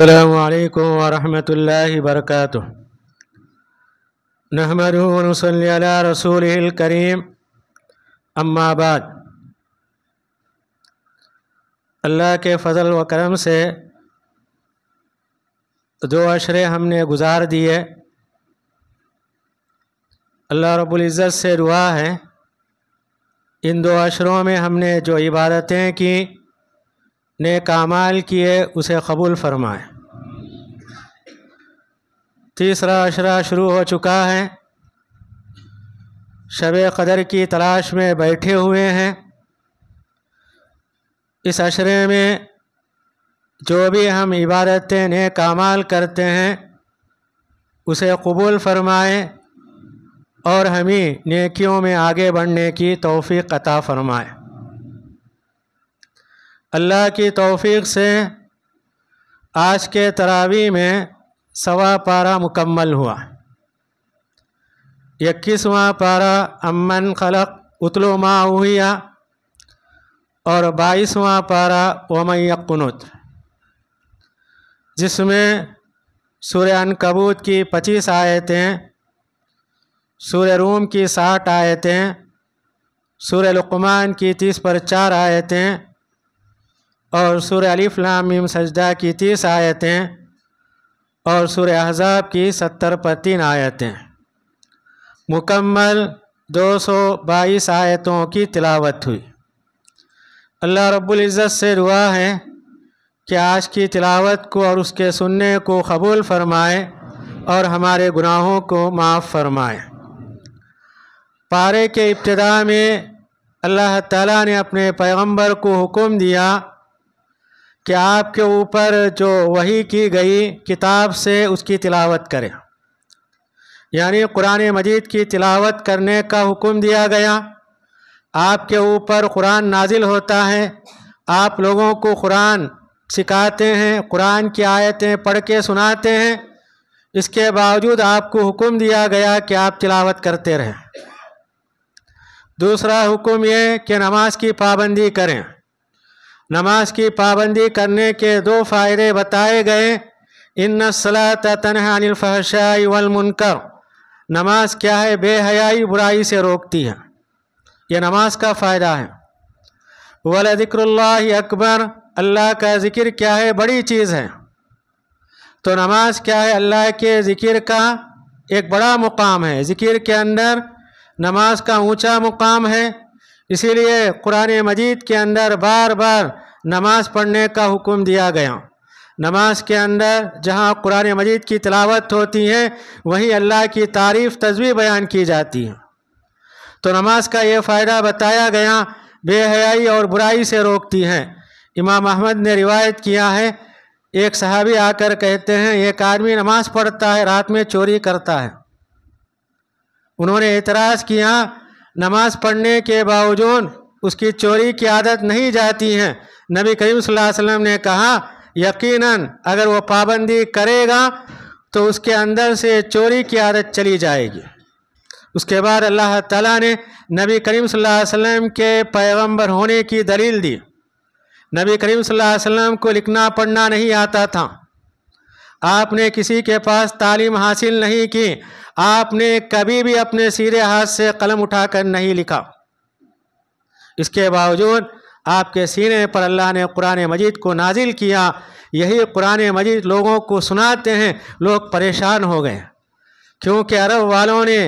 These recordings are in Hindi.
अल्लाम ونصلي वर्क رسوله الكريم करीम अम्माबाद अल्लाह के फ़जल व करम से दो अशरे हमने गुजार दिए अल्लाह रबुल्ज़त से दुआ है इन दो अशरों में हमने जो इबादतें की नेक अमाल किए उसे कबूल फरमाए तीसरा अशरा शुरू हो चुका है शब कदर की तलाश में बैठे हुए हैं इस अशरे में जो भी हम इबादतें नेक अमाल करते हैं उसे कबूल फरमाए और हमें नेकियों में आगे बढ़ने की तोफ़ी क़ता फरमाए अल्लाह की तौफीक से आज के तरावी में सवा पारा मुकम्मल हुआ इक्कीसवा पारा अमन खलक उतलो उहिया और बाईसवा पारा वमयकुनुत जिसमें सूर्य कबूत की पच्चीस आयतें सूर्य रूम की साठ आयतें सूर्य लुकमान की तीस पर चार आयतें और सुर अलीफ़लामीम सजदा की तीस आयतें और सुर अहजाब की सत्तर पर तीन आयतें मुकम्मल दो सौ बाईस आयतों की तिलावत हुई अल्लाह रब्बुल इज़्ज़त से दुआ है कि आज की तिलावत को और उसके सुनने को कबूल फरमाए और हमारे गुनाहों को माफ़ फरमाए पारे के इब्तदा में अल्लाह ताला ने अपने पैगंबर को हुक्म दिया कि आपके ऊपर जो वही की गई किताब से उसकी तिलावत करें यानी कुरान मजीद की तिलावत करने का हुक्म दिया गया आपके ऊपर कुरान नाजिल होता है आप लोगों को कुरान सिखाते हैं कुरान की आयतें पढ़ के सुनाते हैं इसके बावजूद आपको हुक्म दिया गया कि आप तिलावत करते रहें दूसरा हुक्म ये कि नमाज की पाबंदी करें नमाज की पाबंदी करने के दो फ़ायदे बताए गए इन सलात तनहानफ़ाशाई वलमुनकर नमाज क्या है बेहयाई बुराई से रोकती है यह नमाज का फ़ायदा है वल अकबर अल्लाह का ज़िक्र क्या है बड़ी चीज़ है तो नमाज क्या है अल्लाह के ज़िक्र का एक बड़ा मुकाम है ज़िक्र के अंदर नमाज का ऊंचा मुकाम है इसीलिए कुरान मजीद के अंदर बार बार नमाज़ पढ़ने का हुक्म दिया गया नमाज के अंदर जहाँ कुरान मजीद की तलावत होती है वहीं अल्लाह की तारीफ़ तस्वीर बयान की जाती है तो नमाज का ये फ़ायदा बताया गया बेहयाई और बुराई से रोकती हैं इमाम अहमद ने रिवायत किया है एक सहाबी आकर कहते हैं एक आदमी नमाज़ पढ़ता है रात में चोरी करता है उन्होंने एतराज़ किया नमाज पढ़ने के बावजूद उसकी चोरी की आदत नहीं जाती है नबी करीम वसल्लम ने कहा यकीनन अगर वो पाबंदी करेगा तो उसके अंदर से चोरी की आदत चली जाएगी उसके बाद अल्लाह ताला ने नबी करीम वसल्लम के पैगंबर होने की दलील दी नबी करीम वसल्लम को लिखना पढ़ना नहीं आता था आपने किसी के पास तालीम हासिल नहीं की आपने कभी भी अपने सीधे हाथ से कलम उठाकर नहीं लिखा इसके बावजूद आपके सीने पर अल्लाह ने कुरान मजीद को नाजिल किया यही कुरान मजीद लोगों को सुनाते हैं लोग परेशान हो गए क्योंकि अरब वालों ने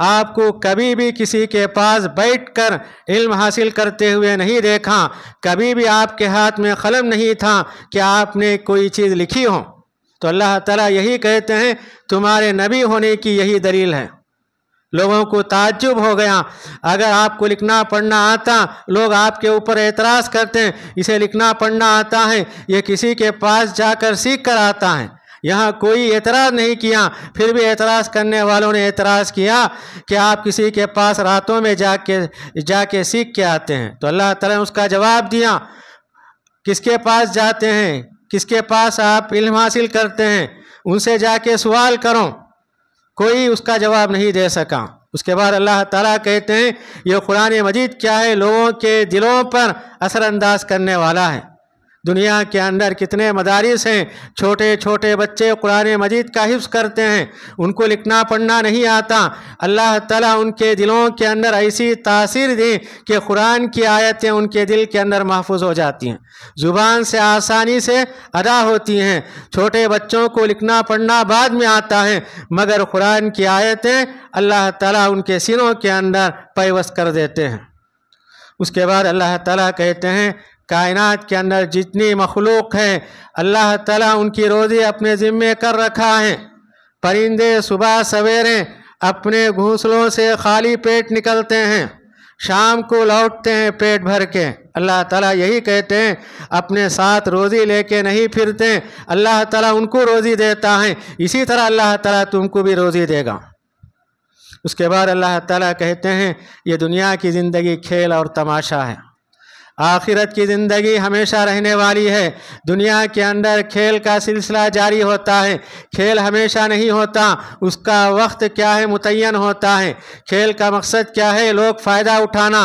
आपको कभी भी किसी के पास बैठकर इल्म हासिल करते हुए नहीं देखा कभी भी आपके हाथ में कलम नहीं था कि आपने कोई चीज़ लिखी हो तो अल्लाह ताला यही कहते हैं तुम्हारे नबी होने की यही दलील है लोगों को ताज्जुब हो गया अगर आपको लिखना पढ़ना आता लोग आपके ऊपर एतराज़ करते हैं इसे लिखना पढ़ना आता है ये किसी के पास जाकर सीख कर आता है यहाँ कोई एतराज़ नहीं किया फिर भी एतराज़ करने वालों ने एतराज़ किया कि आप किसी के पास रातों में जाके जाके सीख के आते हैं तो अल्लाह ताला ने उसका जवाब दिया किसके पास जाते हैं किसके पास आप इल्म हासिल करते हैं उनसे जाके सवाल करो कोई उसका जवाब नहीं दे सका उसके बाद अल्लाह ताला कहते हैं ये कुरान मजीद क्या है लोगों के दिलों पर असरअंदाज करने वाला है दुनिया के अंदर कितने मदारिस हैं छोटे छोटे बच्चे कुरान मजीद का हिफ्स करते हैं उनको लिखना पढ़ना नहीं आता अल्लाह ताला उनके दिलों के अंदर ऐसी तासीर दें कि कुरान की आयतें उनके दिल के अंदर महफूज हो जाती हैं ज़ुबान से आसानी से अदा होती हैं छोटे बच्चों को लिखना पढ़ना बाद में आता है मगर कुरान की आयतें अल्लाह ताला उनके सिरों के अंदर पैवस कर देते हैं उसके बाद अल्लाह ताला कहते हैं कायनात के अंदर जितनी मखलूक हैं अल्लाह ताला उनकी रोज़ी अपने ज़िम्मे कर रखा है परिंदे सुबह सवेरे अपने घोंसलों से खाली पेट निकलते हैं शाम को लौटते हैं पेट भर के अल्लाह ताला यही कहते हैं अपने साथ रोज़ी लेके नहीं फिरते अल्लाह ताला उनको रोज़ी देता है इसी तरह अल्लाह ताला तुमको भी रोज़ी देगा उसके बाद अल्लाह ताला कहते हैं ये दुनिया की ज़िंदगी खेल और तमाशा है आखिरत की ज़िंदगी हमेशा रहने वाली है दुनिया के अंदर खेल का सिलसिला जारी होता है खेल हमेशा नहीं होता उसका वक्त क्या है मुतन होता है खेल का मकसद क्या है लोग फ़ायदा उठाना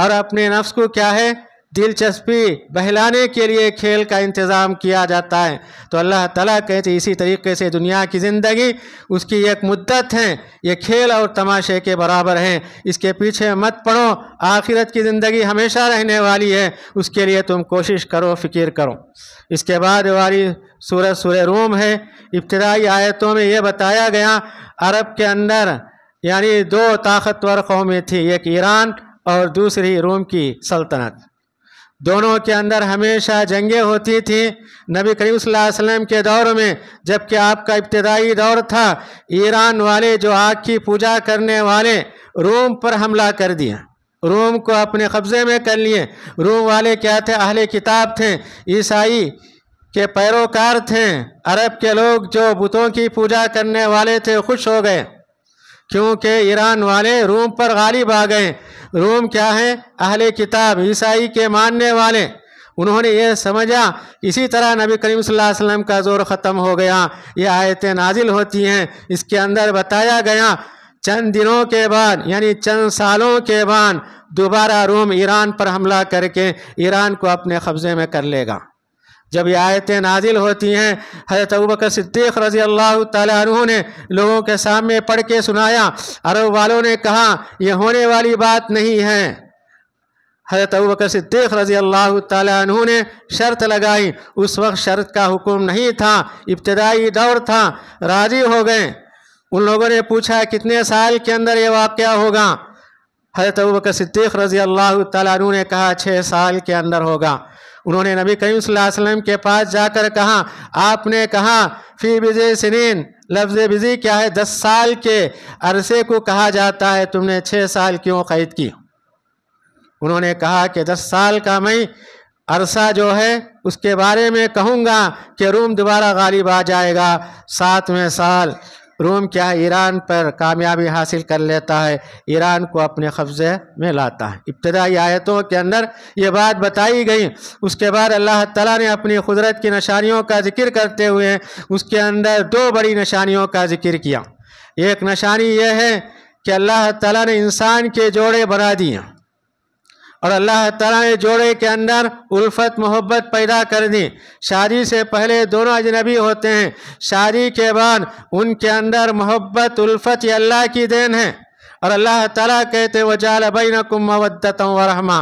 और अपने नफ्स को क्या है दिलचस्पी बहलाने के लिए खेल का इंतज़ाम किया जाता है तो अल्लाह ताला कहते इसी तरीके से दुनिया की ज़िंदगी उसकी एक मुद्दत है ये खेल और तमाशे के बराबर हैं इसके पीछे मत पढ़ो आखिरत की ज़िंदगी हमेशा रहने वाली है उसके लिए तुम कोशिश करो फ़िक्र करो इसके बाद वाली सूरज सूर्य रोम है इब्तदाई आयतों में ये बताया गया अरब के अंदर यानी दो ताकतवर कौमें थी एक ईरान और दूसरी रोम की सल्तनत दोनों के अंदर हमेशा जंगें होती थी नबी करीम वसल्लम के दौर में जबकि आपका इब्तदाई दौर था ईरान वाले जो आग की पूजा करने वाले रोम पर हमला कर दिया रोम को अपने कब्ज़े में कर लिए रोम वाले क्या थे अहले किताब थे ईसाई के पैरोकार थे अरब के लोग जो बुतों की पूजा करने वाले थे खुश हो गए क्योंकि ईरान वाले रोम पर गालिब आ गए रोम क्या है अहले किताब ईसाई के मानने वाले उन्होंने ये समझा इसी तरह नबी करीम वसल्लम का ज़ोर ख़त्म हो गया ये आयतें नाजिल होती हैं इसके अंदर बताया गया चंद दिनों के बाद यानी चंद सालों के बाद दोबारा रोम ईरान पर हमला करके ईरान को अपने कब्ज़े में कर लेगा जब ये आयतें नाजिल होती हैं हजरत बकर सिद्दीक रजी अल्लाह तु ने लोगों के सामने पढ़ के सुनाया अरब वालों ने कहा यह होने वाली बात नहीं है हजरत बकर सिद्दीक रजी अल्लाह तु ने शर्त लगाई उस वक्त शर्त का हुक्म नहीं था इब्तदाई दौर था राजी हो गए उन लोगों ने पूछा कितने साल के अंदर ये वाक़ होगा हजरत बकर सिद्दीक रजी अल्लाह तु ने कहा छः साल के अंदर होगा उन्होंने नबी करीम वसल्लम के पास जाकर कहा आपने कहा फ़ी विजय सिनीन लफ्ज़ बिजी क्या है दस साल के अरसे को कहा जाता है तुमने छः साल क्यों क़ैद की उन्होंने कहा कि दस साल का मैं अरसा जो है उसके बारे में कहूँगा कि रूम दोबारा गालिब आ जाएगा सातवें साल रोम क्या ईरान पर कामयाबी हासिल कर लेता है ईरान को अपने कब्ज़े में लाता है इब्तदाई आयतों के अंदर ये बात बताई गई उसके बाद अल्लाह ताला ने अपनी कुदरत की निशानियों का जिक्र करते हुए उसके अंदर दो बड़ी निशानियों का जिक्र किया एक निशानी यह है कि अल्लाह ताला ने इंसान के जोड़े बना दिए और अल्लाह तला ने जोड़े के अंदर उल्फत मोहब्बत पैदा कर दी शादी से पहले दोनों अजनबी होते हैं शादी के बाद उनके अंदर मोहब्बत उल्फत ये अल्लाह की देन है और अल्लाह तला कहते वजाल बैन कुमवदत वरहमा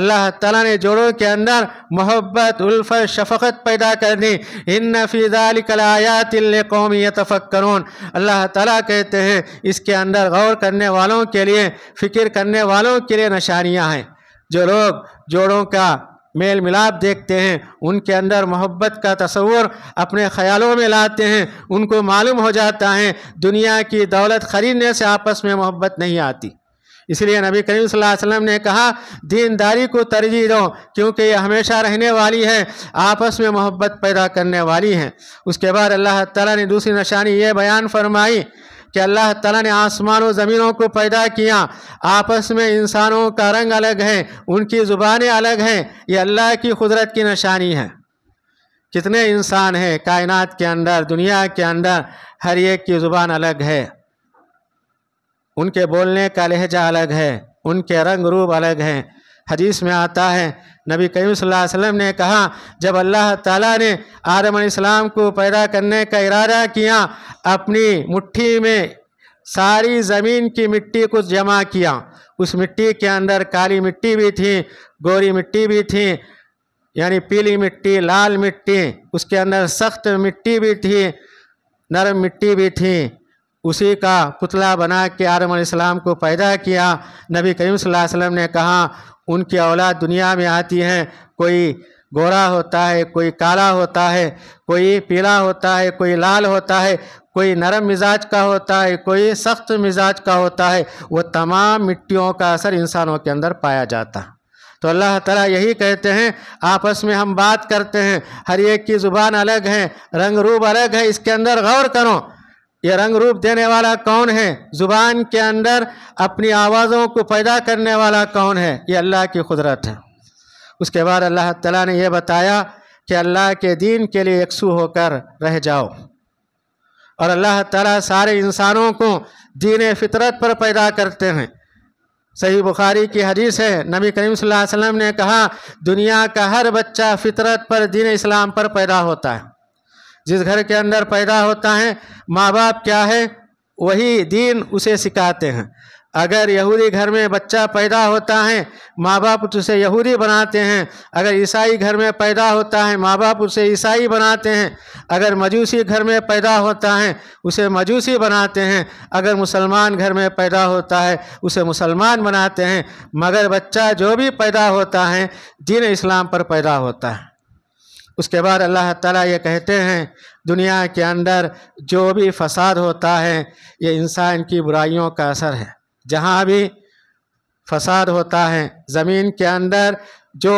अल्लाह तला ने जोड़ों के अंदर मोहब्बत उल्फत शफकत पैदा कर दी इन नफीदाल कलायात कौमी तफक्रून अल्लाह तला कहते हैं इसके अंदर गौर करने वालों के लिए फ़िक्र करने वालों के लिए नशानियाँ हैं जो लोग जोड़ों का मेल मिलाप देखते हैं उनके अंदर मोहब्बत का तस्वर अपने ख्यालों में लाते हैं उनको मालूम हो जाता है दुनिया की दौलत खरीदने से आपस में मोहब्बत नहीं आती इसलिए नबी करीम सल्लल्लाहु अलैहि वसल्लम ने कहा दीनदारी को तरजीह दो क्योंकि ये हमेशा रहने वाली है आपस में मोहब्बत पैदा करने वाली है उसके बाद अल्लाह ताला ने दूसरी निशानी ये बयान फरमाई कि अल्लाह तला ने आसमानों ज़मीनों को पैदा किया आपस में इंसानों का रंग अलग है उनकी ज़ुबानें अलग हैं ये अल्लाह की कुदरत की निशानी है कितने इंसान हैं कायनात के अंदर दुनिया के अंदर हर एक की ज़ुबान अलग है उनके बोलने का लहजा अलग है उनके रंग रूप अलग हैं हदीस में आता है नबी करीम वसल्लम ने कहा जब अल्लाह ताला ने आदम सलाम को पैदा करने का इरादा किया अपनी मुट्ठी में सारी ज़मीन की मिट्टी को जमा किया उस मिट्टी के अंदर काली मिट्टी भी थी गोरी मिट्टी भी थी यानी पीली मिट्टी लाल मिट्टी उसके अंदर सख्त मिट्टी भी थी नरम मिट्टी भी थी उसी का पुतला बना के आरम को पैदा किया नबी करीम वसल्लम ने कहा उनकी औलाद दुनिया में आती हैं कोई गोरा होता है कोई काला होता है कोई पीला होता है कोई लाल होता है कोई नरम मिजाज का होता है कोई सख्त मिजाज का होता है वो तमाम मिट्टियों का असर इंसानों के अंदर पाया जाता है तो अल्लाह ताला यही कहते हैं आपस में हम बात करते हैं हर एक की ज़ुबान अलग है रंग रूप अलग है इसके अंदर गौर करो ये रंग रूप देने वाला कौन है ज़ुबान के अंदर अपनी आवाज़ों को पैदा करने वाला कौन है ये अल्लाह की कुदरत है उसके बाद अल्लाह ताला ने यह बताया कि अल्लाह के दीन के लिए यकसू होकर रह जाओ और अल्लाह ताला सारे इंसानों को दीन फितरत पर पैदा करते हैं सही बुखारी की हदीस है नबी करीम वसल्लम ने कहा दुनिया का हर बच्चा फितरत पर दीन इस्लाम पर पैदा होता है जिस घर के अंदर पैदा होता है माँ बाप क्या है वही दीन उसे सिखाते हैं अगर यहूदी घर में बच्चा पैदा होता है माँ बाप उसे यहूदी बनाते हैं अगर ईसाई घर में पैदा होता है माँ बाप उसे ईसाई बनाते हैं अगर मजूसी घर में पैदा होता है उसे मजूसी बनाते हैं अगर मुसलमान घर में पैदा होता है उसे मुसलमान बनाते हैं मगर बच्चा जो भी पैदा होता है दीन इस्लाम पर पैदा होता है उसके बाद अल्लाह ताला ये कहते हैं दुनिया के अंदर जो भी फसाद होता है ये इंसान की बुराइयों का असर है जहाँ भी फसाद होता है ज़मीन के अंदर जो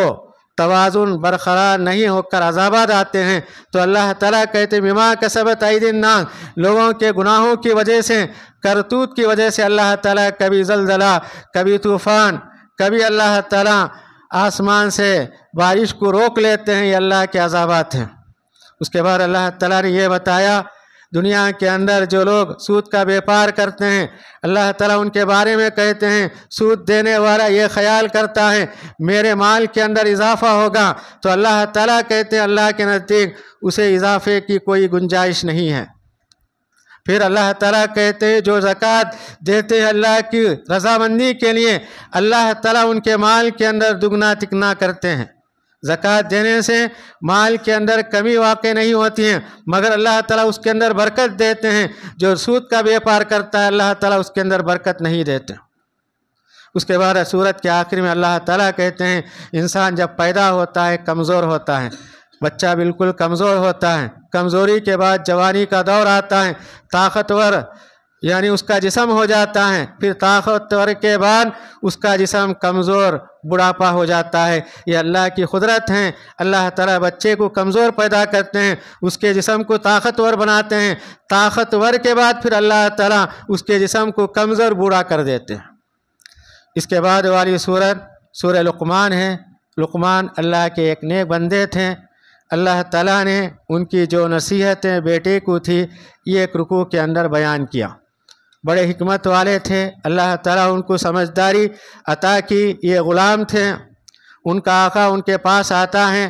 तोज़ुन बरकरार नहीं होकर अजाबाद आते हैं तो अल्लाह ताला कहते मिमा कसबत दिन नाग लोगों के गुनाहों की वजह से करतूत की वजह से अल्लाह ताला कभी जलजला कभी तूफ़ान कभी अल्लाह ताला आसमान से बारिश को रोक लेते हैं ये अल्लाह के अजाबात हैं उसके बाद अल्लाह तला ने यह बताया दुनिया के अंदर जो लोग सूद का व्यापार करते हैं अल्लाह ताला उनके बारे में कहते हैं सूद देने वाला ये ख्याल करता है मेरे माल के अंदर इजाफा होगा तो अल्लाह ताला कहते हैं अल्लाह के नज़दीक उसे इजाफे की कोई गुंजाइश नहीं है फिर अल्लाह ताला कहते जो ज़क़़त देते हैं अल्लाह की रजामंदी के लिए अल्लाह ताला उनके माल के अंदर दुगना तिगना करते हैं ज़क़़त देने से माल के अंदर कमी वाक़ नहीं होती है मगर अल्लाह ताला उसके अंदर बरकत देते हैं जो सूद का व्यापार करता है अल्लाह ताला उसके अंदर बरकत नहीं देते उसके बाद सूरत के आखिर में अल्लाह ताला कहते हैं इंसान जब पैदा होता है कमज़ोर होता है बच्चा बिल्कुल कमज़ोर होता है कमज़ोरी के बाद जवानी का दौर आता है ताकतवर यानी उसका जिसम हो जाता है फिर ताकतवर के बाद उसका जिसम कमज़ोर बुढ़ापा हो जाता है ये अल्लाह की कुदरत हैं अल्लाह ताला बच्चे को कमज़ोर पैदा करते हैं उसके जिसम को ताकतवर बनाते हैं ताकतवर के बाद फिर अल्लाह ताला उसके जिसम को कमज़ोर बूढ़ा कर देते हैं इसके बाद वाली सूरत सूर लुकमान है लुकमान अल्लाह के एक नेक बंदे थे अल्लाह ताला ने उनकी जो नसीहतें बेटे को थी ये एक रुकू के अंदर बयान किया बड़े हमत वाले थे अल्लाह ताला उनको समझदारी अता की ये ग़ुलाम थे उनका आका उनके पास आता है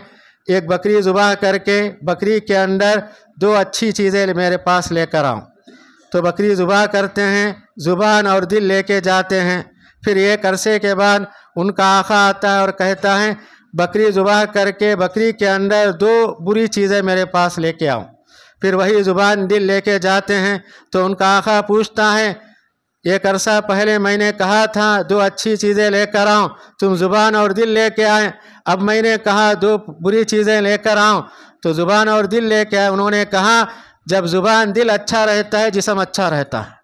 एक बकरी जुबा करके बकरी के अंदर दो अच्छी चीज़ें मेरे पास लेकर आऊँ तो बकरी ज़ुबा करते हैं ज़ुबान और दिल लेके जाते हैं फिर एक अरसे के बाद उनका आका आता है और कहता है बकरी जुबा करके बकरी के अंदर दो बुरी चीज़ें मेरे पास लेके आऊँ फिर वही ज़ुबान दिल लेके जाते हैं तो उनका आखा पूछता है एक अरसा पहले मैंने कहा था दो अच्छी चीज़ें लेकर आऊँ तुम ज़ुबान और दिल लेके आए अब मैंने कहा दो बुरी चीज़ें लेकर आऊँ तो ज़ुबान और दिल लेके आए उन्होंने कहा जब ज़ुबान दिल अच्छा रहता है जिसम अच्छा रहता है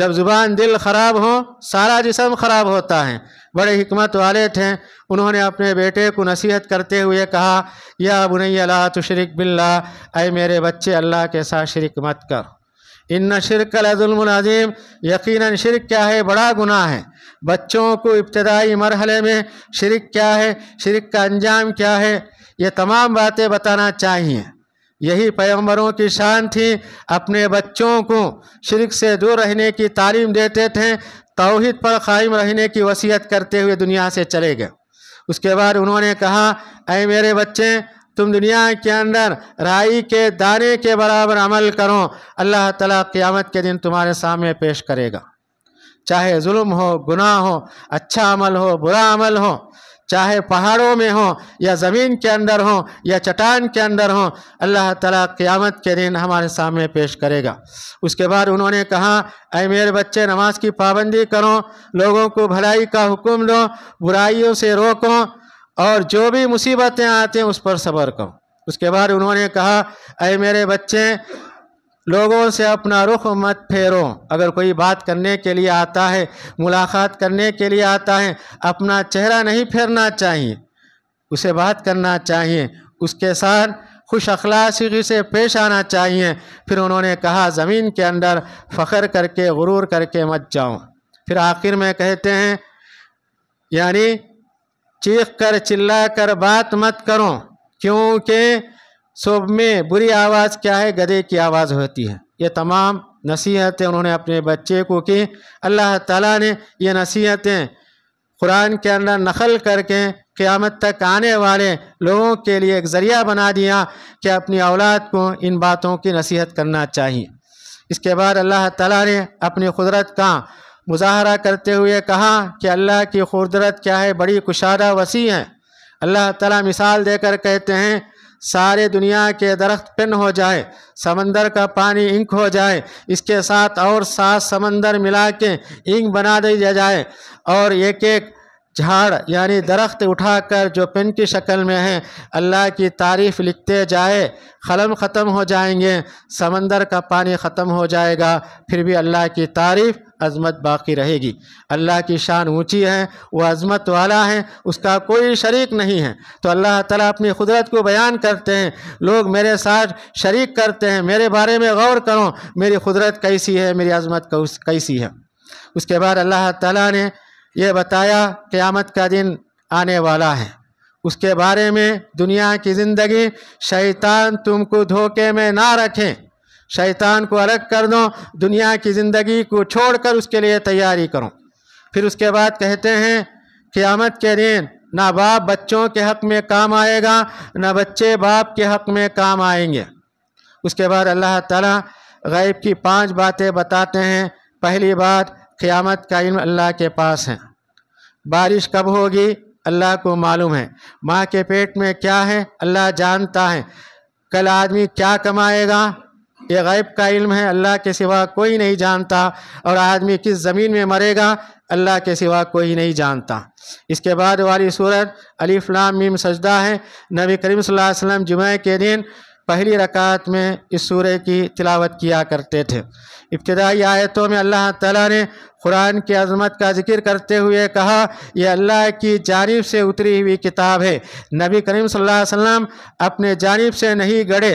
जब ज़ुबान दिल ख़राब हो सारा जिसम ख़राब होता है बड़े हमत वाले थे उन्होंने अपने बेटे को नसीहत करते हुए कहा या बुनै अला तो शरिक बिल्ला अय मेरे बच्चे अल्लाह के साथ शरिक मत कर इन शिरक अज़ुलमज़ीम यकीन शिरक क्या है बड़ा गुनाह है बच्चों को इब्तदाई मरहले में शिरक क्या है शिरक का अंजाम क्या है ये तमाम बातें बताना चाहिए यही पैगंबरों की शान थी अपने बच्चों को शिरक से दूर रहने की तालीम देते थे तोहद पर कायम रहने की वसीयत करते हुए दुनिया से चले गए उसके बाद उन्होंने कहा अरे मेरे बच्चे तुम दुनिया के अंदर राई के दाने के बराबर अमल करो अल्लाह तला क़यामत के दिन तुम्हारे सामने पेश करेगा चाहे जुल्म हो गुनाह हो अच्छा अमल हो बुरा अमल हो चाहे पहाड़ों में हो या ज़मीन के अंदर हो या चट्टान के अंदर हो अल्लाह ताला क़यामत के दिन हमारे सामने पेश करेगा उसके बाद उन्होंने कहा अरे मेरे बच्चे नमाज की पाबंदी करो लोगों को भलाई का हुक्म दो बुराइयों से रोको और जो भी मुसीबतें आते हैं उस पर सब्र करो उसके बाद उन्होंने कहा अरे मेरे बच्चे लोगों से अपना रुख मत फेरो अगर कोई बात करने के लिए आता है मुलाकात करने के लिए आता है अपना चेहरा नहीं फेरना चाहिए उसे बात करना चाहिए उसके साथ खुश अखलासी से पेश आना चाहिए फिर उन्होंने कहा ज़मीन के अंदर फ़ख्र करके गुरूर करके मत जाओ फिर आखिर में कहते हैं यानी चीख कर चिल्ला कर बात मत करो क्योंकि सोब में बुरी आवाज़ क्या है गधे की आवाज़ होती है ये तमाम नसीहतें उन्होंने अपने बच्चे को की अल्लाह ताला ने ये नसीहतें कुरान के अंदर नकल करके क़्यामत तक आने वाले लोगों के लिए एक ज़रिया बना दिया कि अपनी औलाद को इन बातों की नसीहत करना चाहिए इसके बाद अल्लाह ताला ने अपनी कुदरत का मुजाहरा करते हुए कहा कि अल्लाह की कुदरत क्या है बड़ी कुशादा वसी है अल्लाह ताला मिसाल देकर कहते हैं सारे दुनिया के दरख्त पिन हो जाए समंदर का पानी इंक हो जाए इसके साथ और सात समंदर मिला के इंक बना दिया जाए और एक एक झाड़ यानी दरख्त उठाकर जो पेन की शक्ल में हैं अल्लाह की तारीफ़ लिखते जाए कलम ख़त्म हो जाएंगे समंदर का पानी ख़त्म हो जाएगा फिर भी अल्लाह की तारीफ़ अजमत बाकी रहेगी अल्लाह की शान ऊंची है वह अजमत वाला है उसका कोई शरीक नहीं है तो अल्लाह ताला अपनी कुदरत को बयान करते हैं लोग मेरे साथ शरीक करते हैं मेरे बारे में गौर करो मेरी कुदरत कैसी है मेरी अजमत कैसी है उसके बाद अल्लाह ताला ने ये बताया क़्यामत का दिन आने वाला है उसके बारे में दुनिया की ज़िंदगी शैतान तुमको धोखे में ना रखें शैतान को अलग कर दो दुनिया की ज़िंदगी को छोड़कर उसके लिए तैयारी करो फिर उसके बाद कहते हैं क़्यामत के दिन ना बाप बच्चों के हक़ में काम आएगा ना बच्चे बाप के हक़ में काम आएंगे उसके बाद अल्लाह ताला गैब की पांच बातें बताते हैं पहली बात क़्यामत का इल्म अल्लाह के पास है बारिश कब होगी अल्लाह को मालूम है माँ के पेट में क्या है अल्लाह जानता है कल आदमी क्या कमाएगा ये गैब का इल्म है अल्लाह के सिवा कोई नहीं जानता और आदमी किस ज़मीन में मरेगा अल्लाह के सिवा कोई नहीं जानता इसके बाद वाली सूरत अलीफ़लाम मीम सजदा है नबी करीम सल्लल्लाहु अलैहि वसल्लम जुमे के दिन पहली रकात में इस सूर्य की तिलावत किया करते थे इब्तदाई आयतों में अल्लाह ताला ने कुरान की अजमत का जिक्र करते हुए कहा यह अल्लाह की जानब से उतरी हुई किताब है नबी करीम सल्लल्लाहु अलैहि वसल्लम अपने जानब से नहीं गढ़े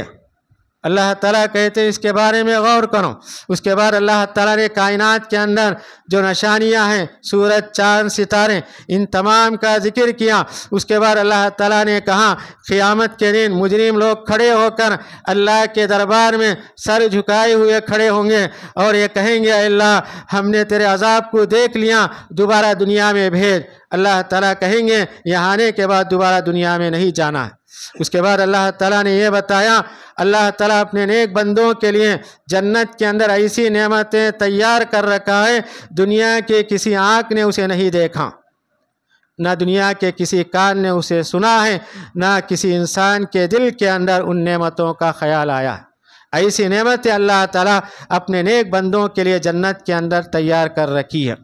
अल्लाह ताला कहते हैं इसके बारे में गौर करो उसके बाद अल्लाह ताला ने कायनात के अंदर जो निशानियाँ हैं सूरज चांद सितारे इन तमाम का जिक्र किया उसके बाद अल्लाह ताला ने कहा क़ियामत के दिन मुजरिम लोग खड़े होकर अल्लाह के दरबार में सर झुकाए हुए खड़े होंगे और ये कहेंगे अल्लाह हमने तेरे अजाब को देख लिया दोबारा दुनिया में भेज अल्लाह ताला कहेंगे यहाँ आने के बाद दोबारा दुनिया में नहीं जाना है उसके बाद अल्लाह ताला ने यह बताया अल्लाह ताला अपने नेक बंदों के लिए जन्नत के अंदर ऐसी नेमतें तैयार कर रखा है दुनिया के किसी आँख ने उसे नहीं देखा ना दुनिया के किसी कान ने उसे सुना है ना किसी इंसान के दिल के अंदर उन नेमतों का ख्याल आया है ऐसी नेमत अल्लाह ताला अपने नेक बंदों के लिए जन्नत के अंदर तैयार कर रखी है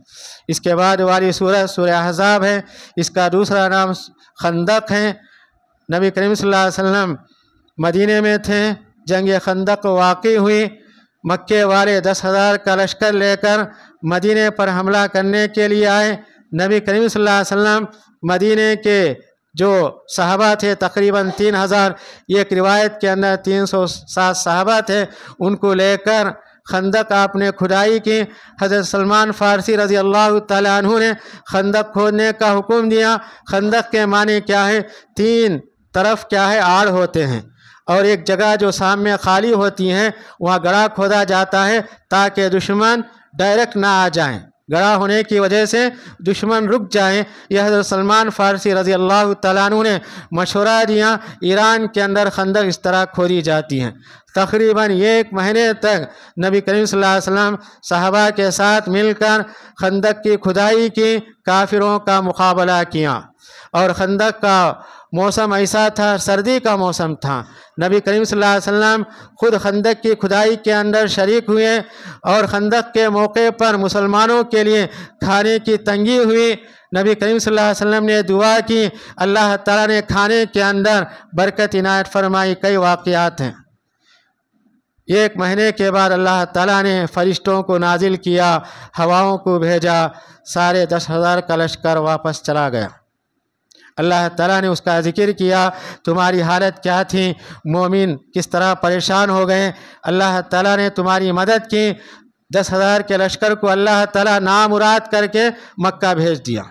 इसके बाद वाली सूरह सूर्य अहजाब है इसका दूसरा नाम खंदक है नबी करीम वसल्लम मदीने में थे जंग खंदक वाकई हुई मक्के वाले दस हज़ार का लश्कर लेकर मदीने पर हमला करने के लिए आए नबी करीम वसल्लम मदीने के जो साहबा थे तकरीबन तीन हज़ार एक रिवायत के अंदर तीन सौ सात साहबा थे उनको लेकर खंदक आपने खुदाई की हज़रत सलमान फ़ारसी रज़ी अल्लाह तु ने खंदक खोदने का हुक्म दिया खंदक के माने क्या है तीन तरफ क्या है आड़ होते हैं और एक जगह जो सामने खाली होती हैं वहाँ गड़ा खोदा जाता है ताकि दुश्मन डायरेक्ट ना आ जाएं गड़ा होने की वजह से दुश्मन रुक जाएं यह सलमान फ़ारसी रज़ी अल्लाह तु ने मशवरा दिया ईरान के अंदर खंदक इस तरह खोदी जाती हैं तकरीबन एक महीने तक नबी करीम वसल्लम साहबा के साथ मिलकर खंदक की खुदाई की काफिरों का मुकाबला किया और खंदक का मौसम ऐसा था सर्दी का मौसम था नबी करीम सल्लल्लाहु अलैहि वसल्लम खुद खंदक की खुदाई के अंदर शरीक हुए और खंदक के मौके पर मुसलमानों के लिए खाने की तंगी हुई नबी करीम सल्लल्लाहु अलैहि वसल्लम ने दुआ की अल्लाह ताला ने खाने के अंदर बरकत इनायत फरमाई कई वाक़ात हैं एक महीने के बाद अल्लाह ताला ने फरिश्तों को नाजिल किया हवाओं को भेजा सारे दस हज़ार का लश्कर वापस चला गया अल्लाह ताला ने उसका ज़िक्र किया तुम्हारी हालत क्या थी मोमिन किस तरह परेशान हो गए अल्लाह ताला ने तुम्हारी मदद की दस हज़ार के लश्कर को अल्लाह ताला नामुराद करके मक्का भेज दिया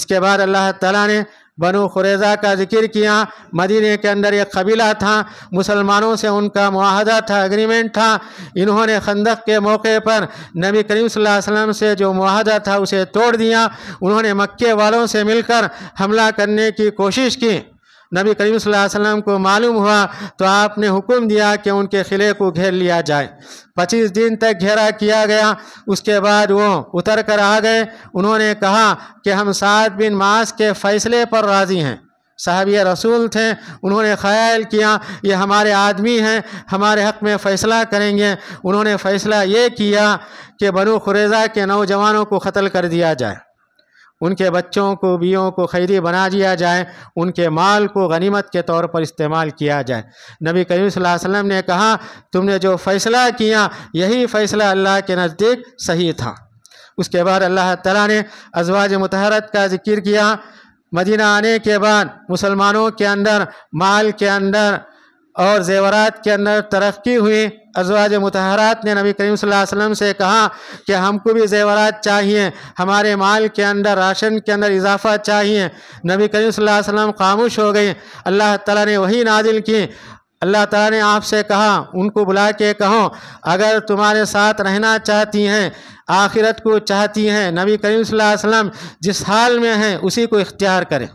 इसके बाद अल्लाह ताला ने बनो खुरेजा का जिक्र किया मदीने के अंदर एक कबीला था मुसलमानों से उनका माहदा था एग्रीमेंट था इन्होंने खंदक के मौके पर नबी करीम वसल्लम से जो माहदा था उसे तोड़ दिया उन्होंने मक्के वालों से मिलकर हमला करने की कोशिश की नबी करीम वसल्लम को मालूम हुआ तो आपने हुक्म दिया कि उनके क़िले को घेर लिया जाए पच्चीस दिन तक घेरा किया गया उसके बाद वो उतर कर आ गए उन्होंने कहा कि हम सात बिन मास के फ़ैसले पर राज़ी हैं साहबिया रसूल थे उन्होंने ख़याल किया ये हमारे आदमी हैं हमारे हक़ में फ़ैसला करेंगे उन्होंने फ़ैसला ये किया कि बनु खुरेज़ा के नौजवानों को कत्ल कर दिया जाए उनके बच्चों को बियों को खैरी बना दिया जाए उनके माल को गनीमत के तौर पर इस्तेमाल किया जाए नबी करीम वसल्लम ने कहा तुमने जो फ़ैसला किया यही फ़ैसला अल्लाह के नज़दीक सही था उसके बाद अल्लाह तला ने अजवाज मतहरत का जिक्र किया मदीना आने के बाद मुसलमानों के अंदर माल के अंदर और जेवरात के अंदर तरक्की हुई अजवाज मतहरात ने नबी करीम वसल्लम से कहा कि हमको भी जेवरात चाहिए हमारे माल के अंदर राशन के अंदर इजाफा चाहिए नबी करीम वसल्लम खामोश हो गए अल्लाह ताला ने वही नाजिल की अल्लाह ताला ने आपसे कहा उनको बुला के कहो अगर तुम्हारे साथ रहना चाहती हैं आखिरत को चाहती हैं नबी करीम वसल्लम जिस हाल में हैं उसी को इख्तियार करें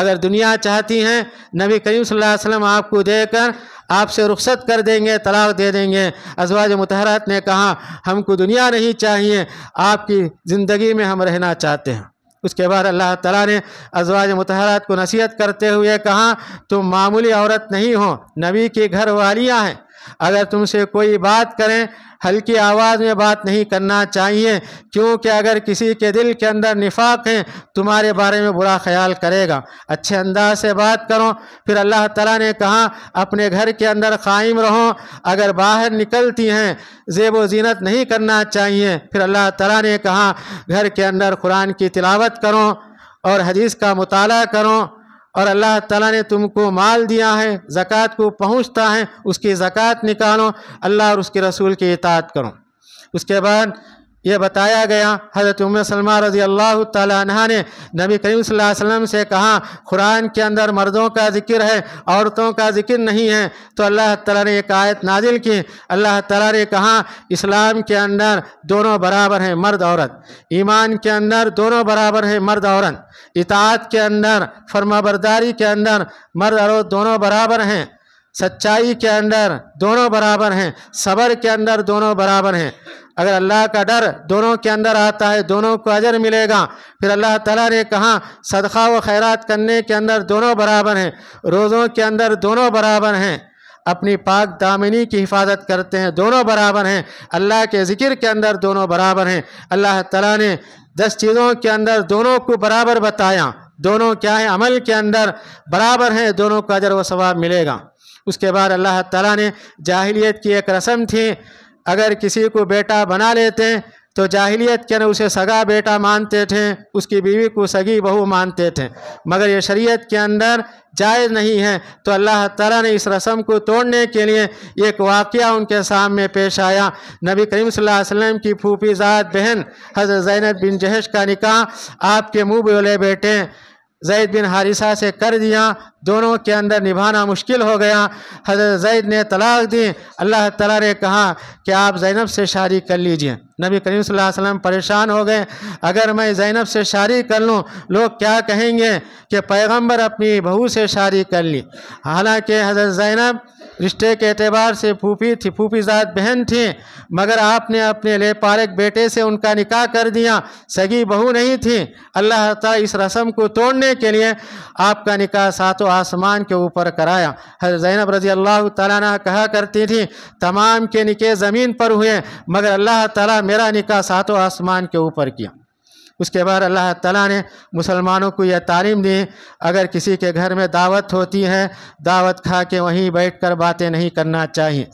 अगर दुनिया चाहती हैं नबी करीम वसल्लम आपको देकर आपसे रुख्सत कर देंगे तलाक दे देंगे अजवाज मतहरात ने कहा हमको दुनिया नहीं चाहिए आपकी ज़िंदगी में हम रहना चाहते हैं उसके बाद अल्लाह ताला ने अजवाज मतहरात को नसीहत करते हुए कहा तुम मामूली औरत नहीं हो नबी की घर वालियाँ हैं अगर तुमसे कोई बात करें हल्की आवाज़ में बात नहीं करना चाहिए क्योंकि अगर किसी के दिल के अंदर निफाक है तुम्हारे बारे में बुरा ख्याल करेगा अच्छे अंदाज से बात करो फिर अल्लाह ताला ने कहा अपने घर के अंदर कायम रहो अगर बाहर निकलती हैं जेब जीनत नहीं करना चाहिए फिर अल्लाह तला ने कहा घर के अंदर कुरान की तिलावत करो और हदीस का मताल करो और अल्लाह ताला ने तुमको माल दिया है ज़क़़त को पहुंचता है उसकी ज़क़़त निकालो अल्लाह और उसके रसूल की इतात करो उसके बाद ये बताया गया हज़रत उम्र सलमा रजी अल्लाह तहा ने नबी करीम वसल्लम से कहा कुरान के अंदर मर्दों का जिक्र है औरतों का जिक्र नहीं है तो अल्लाह तला ने एक आयत नाजिल की अल्लाह तला ने कहा इस्लाम के अंदर दोनों बराबर हैं मर्द औरत ईमान के अंदर दोनों बराबर हैं मर्द औरत इतात के अंदर फर्माबरदारी के अंदर मर्द औरत दोनों बराबर हैं सच्चाई के अंदर दोनों बराबर हैं सबर के अंदर दोनों बराबर हैं अगर अल्लाह का डर दोनों के अंदर आता है दोनों को अजर मिलेगा फिर अल्लाह ताला ने कहा सदका व खैरात करने के अंदर दोनों बराबर हैं रोज़ों के अंदर दोनों बराबर हैं अपनी पाक दामिनी की हिफाजत करते हैं दोनों बराबर हैं अल्लाह के ज़िक्र के अंदर दोनों बराबर हैं अल्लाह तला ने दस चीज़ों के अंदर दोनों को बराबर बताया दोनों क्या है अमल के अंदर बराबर हैं दोनों का अजर व स्वाब मिलेगा उसके बाद अल्लाह ताला ने जाहिलियत की एक रस्म थी अगर किसी को बेटा बना लेते तो जाहिलियत के अंदर उसे सगा बेटा मानते थे उसकी बीवी को सगी बहू मानते थे मगर ये शरीयत के अंदर जायज़ नहीं है तो अल्लाह ताला ने इस रस्म को तोड़ने के लिए एक वाक़ उनके सामने पेश आया नबी करीम वसल्लम की फूफीजात बहन हज़रत जैनब बिन जहेश का निकाह आपके मुँह बोले बेटे जैद बिन हारिसा से कर दिया दोनों के अंदर निभाना मुश्किल हो गया हजरत जैद ने तलाक दी अल्लाह तला ने कहा कि आप जैनब से शादी कर लीजिए नबी करीम वसल्लम परेशान हो गए अगर मैं जैनब से शादी कर लूँ लोग क्या कहेंगे कि पैगंबर अपनी बहू से शादी कर ली हालांकि हजरत जैनब रिश्ते के अतबार से फूफी थी फूफीजाद बहन थी मगर आपने अपने ले पारक बेटे से उनका निकाह कर दिया सगी बहू नहीं थी अल्लाह ताला इस रस्म को तोड़ने के लिए आपका निकाह सातों आसमान के ऊपर कराया हर जैनब रजी अल्लाह तह कहा करती थी तमाम के निके ज़मीन पर हुए मगर अल्लाह तला मेरा निका सातों आसमान के ऊपर किया उसके बाद अल्लाह तला ने मुसलमानों को यह तालीम दी अगर किसी के घर में दावत होती है दावत खा के वहीं बैठ बातें नहीं करना चाहिए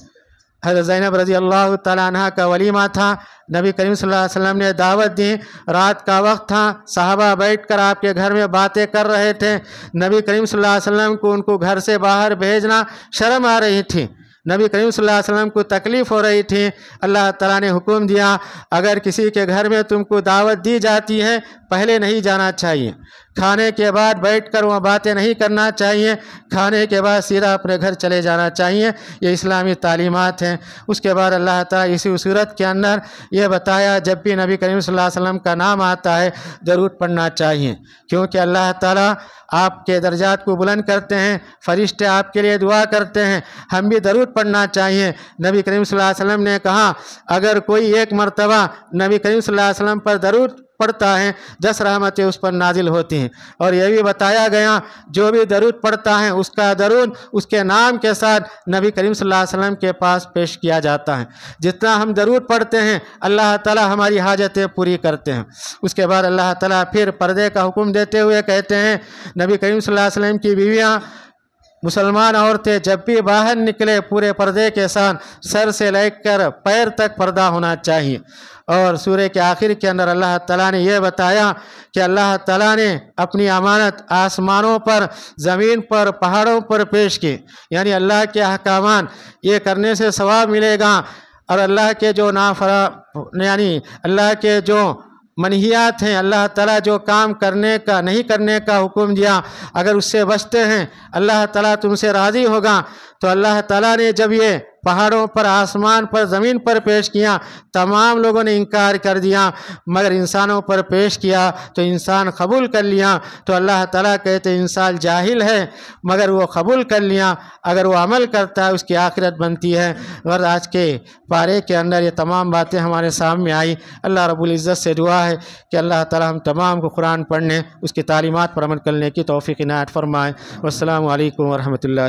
हजरत ज़ैनब रज़ी अल्लाह तह का वलीमा था नबी करीम वसल्लम ने दावत दी रात का वक्त था साहबा बैठकर आपके घर में बातें कर रहे थे नबी करीम वसल्लम को उनको घर से बाहर भेजना शर्म आ रही थी नबी करीम वसल्लम को तकलीफ़ हो रही थी अल्लाह ताला ने हुक्म दिया अगर किसी के घर में तुमको दावत दी जाती है पहले नहीं जाना चाहिए खाने के बाद बैठकर वहाँ बातें नहीं करना चाहिए खाने के बाद सीधा अपने घर चले जाना चाहिए ये इस्लामी तालीमत हैं उसके बाद अल्लाह ताली इसी सूरत के अंदर ये बताया जब भी नबी करीम वसल्लम का नाम आता है ज़रूर पढ़ना चाहिए क्योंकि अल्लाह ताली आपके दर्जात को बुलंद करते हैं फरिश्ते आपके लिए दुआ करते हैं हम भी ज़रूर पढ़ना चाहिए नबी करीम वसल्लम ने कहा अगर कोई एक मरतबा नबी करीम वसल्लम पर ज़रूर पढ़ता है दस रहमतें उस पर नाजिल होती हैं और यह भी बताया गया जो भी दरूद पढ़ता है उसका दरूद उसके नाम के साथ नबी करीम वसल्लम के पास पेश किया जाता है जितना हम दरूद पढ़ते हैं अल्लाह ताला हमारी हाजतें पूरी करते हैं उसके बाद अल्लाह ताला फिर पर्दे का हुक्म देते हुए कहते हैं नबी करीम वसल्लम की बीवियाँ मुसलमान औरतें जब भी बाहर निकले पूरे पर्दे के साथ सर से लेकर पैर तक पर्दा होना चाहिए और सूर्य के आखिर के अंदर अल्लाह ताला ने यह बताया कि अल्लाह ताला ने अपनी अमानत आसमानों पर ज़मीन पर पहाड़ों पर पेश की यानी अल्लाह के अहकाम ये करने से सवाब मिलेगा और अल्लाह के जो नाफरा यानी अल्लाह के जो मनहियात हैं अल्लाह ताला जो काम करने का नहीं करने का हुक्म दिया अगर उससे बचते हैं अल्लाह ताला तुमसे राज़ी होगा तो अल्लाह ताला ने जब ये पहाड़ों पर आसमान पर ज़मीन पर पेश किया तमाम लोगों ने इनकार कर दिया मगर इंसानों पर पेश किया तो इंसान कबूल कर लिया तो अल्लाह ताला कहते इंसान जाहिल है मगर वो कबूल कर लिया अगर वो अमल करता है उसकी आखिरत बनती है अगर आज के पारे के अंदर ये तमाम बातें हमारे सामने आई अल्लाह रबुल्ज़त से दुआ है कि अल्लाह ताला हम तमाम को कुरान पढ़ने उसकी तालीमत पर अमल करने की तोफ़ी नायत फरमाए वालकम वरहमल